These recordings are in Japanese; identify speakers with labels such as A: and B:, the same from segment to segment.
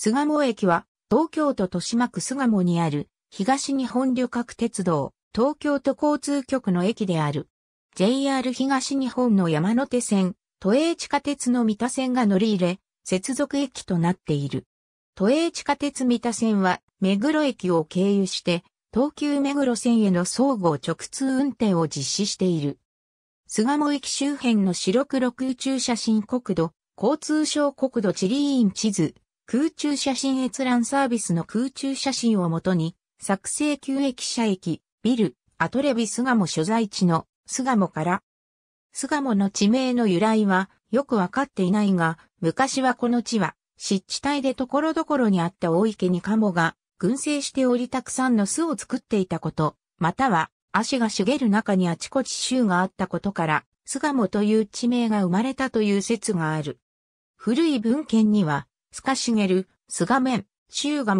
A: 巣鴨駅は、東京都豊島区巣鴨にある、東日本旅客鉄道、東京都交通局の駅である。JR 東日本の山手線、都営地下鉄の三田線が乗り入れ、接続駅となっている。都営地下鉄三田線は、目黒駅を経由して、東急目黒線への総合直通運転を実施している。巣鴨駅周辺の白黒空中写真国土、交通省国土地理院地図、空中写真閲覧サービスの空中写真をもとに、作成旧駅舎駅、ビル、アトレビ巣鴨所在地の巣鴨から、巣鴨の地名の由来はよくわかっていないが、昔はこの地は湿地帯で所々にあった大池に鴨が群生しておりたくさんの巣を作っていたこと、または足が茂る中にあちこち州があったことから、巣鴨という地名が生まれたという説がある。古い文献には、すかしげるスガメン、シューガ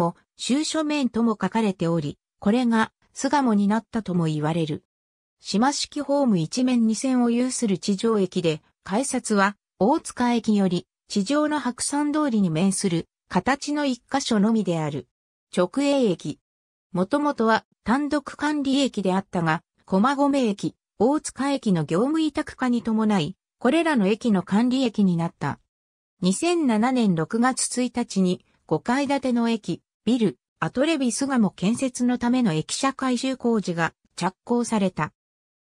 A: とも書かれており、これが巣鴨になったとも言われる。島式ホーム一面二線を有する地上駅で、改札は大塚駅より地上の白山通りに面する形の一箇所のみである。直営駅。もともとは単独管理駅であったが、駒込駅、大塚駅の業務委託化に伴い、これらの駅の管理駅になった。2007年6月1日に5階建ての駅、ビル、アトレビスガモ建設のための駅舎改修工事が着工された。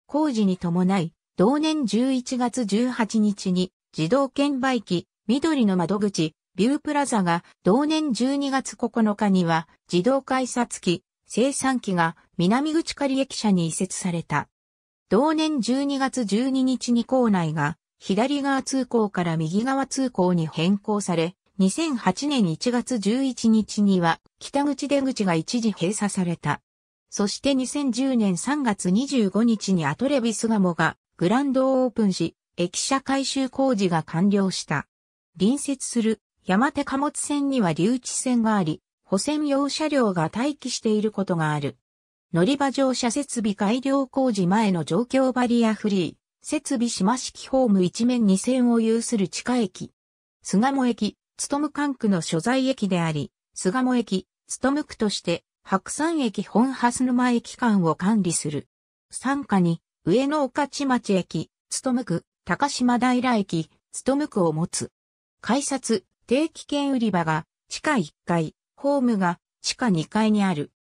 A: 工事に伴い、同年11月18日に自動券売機、緑の窓口、ビュープラザが同年12月9日には自動改札機、生産機が南口仮駅舎に移設された。同年12月12日に校内が左側通行から右側通行に変更され、2008年1月11日には北口出口が一時閉鎖された。そして2010年3月25日にアトレビスガモがグランドオープンし、駅舎改修工事が完了した。隣接する山手貨物線には留置線があり、保線用車両が待機していることがある。乗り場乗車設備改良工事前の状況バリアフリー。設備島式ホーム一面二線を有する地下駅。菅野駅、勤管区の所在駅であり、菅野駅、勤区として、白山駅本蓮沼駅間を管理する。参加に、上野岡地町駅、勤区、高島平駅、勤区を持つ。改札、定期券売り場が、地下1階、ホームが、地下2階にある。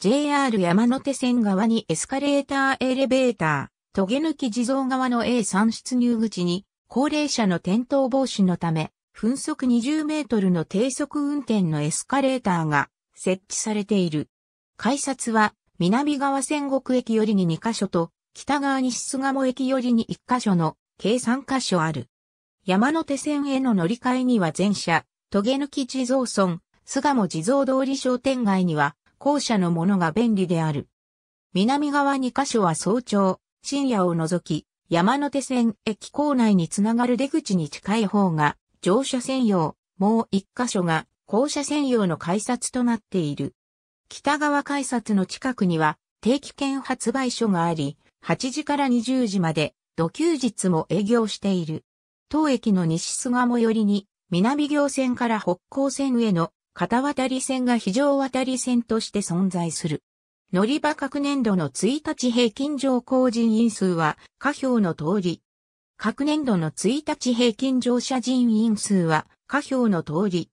A: JR 山手線側にエスカレーターエレベーター。トゲ抜き地蔵側の A3 出入口に、高齢者の転倒防止のため、分速20メートルの低速運転のエスカレーターが設置されている。改札は、南側仙国駅よりに2カ所と、北側西菅鴨駅よりに1カ所の、計3カ所ある。山手線への乗り換えには全車、トゲ抜き地蔵村、巣鴨地蔵通り商店街には、校舎のものが便利である。南側2カ所は早朝、深夜を除き、山手線駅構内につながる出口に近い方が乗車専用、もう一箇所が降車専用の改札となっている。北側改札の近くには定期券発売所があり、8時から20時まで土休日も営業している。当駅の西菅最寄りに南行線から北港線への片渡り線が非常渡り線として存在する。乗り場各年度の1日平均乗降人員数は下表の通り。各年度の1日平均乗車人員数は下表の通り。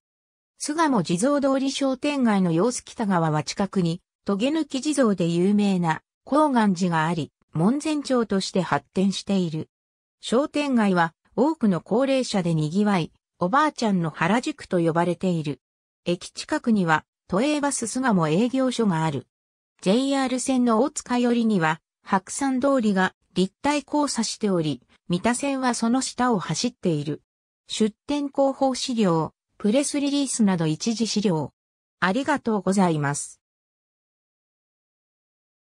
A: 菅も地蔵通り商店街の様子北側は近くに、トゲ抜き地蔵で有名な高岩寺があり、門前町として発展している。商店街は多くの高齢者で賑わい、おばあちゃんの原宿と呼ばれている。駅近くには、都営バス菅も営業所がある。JR 線の大塚寄りには、白山通りが立体交差しており、三田線はその下を走っている。出店広報資料、プレスリリースなど一時資料。ありがとうございます。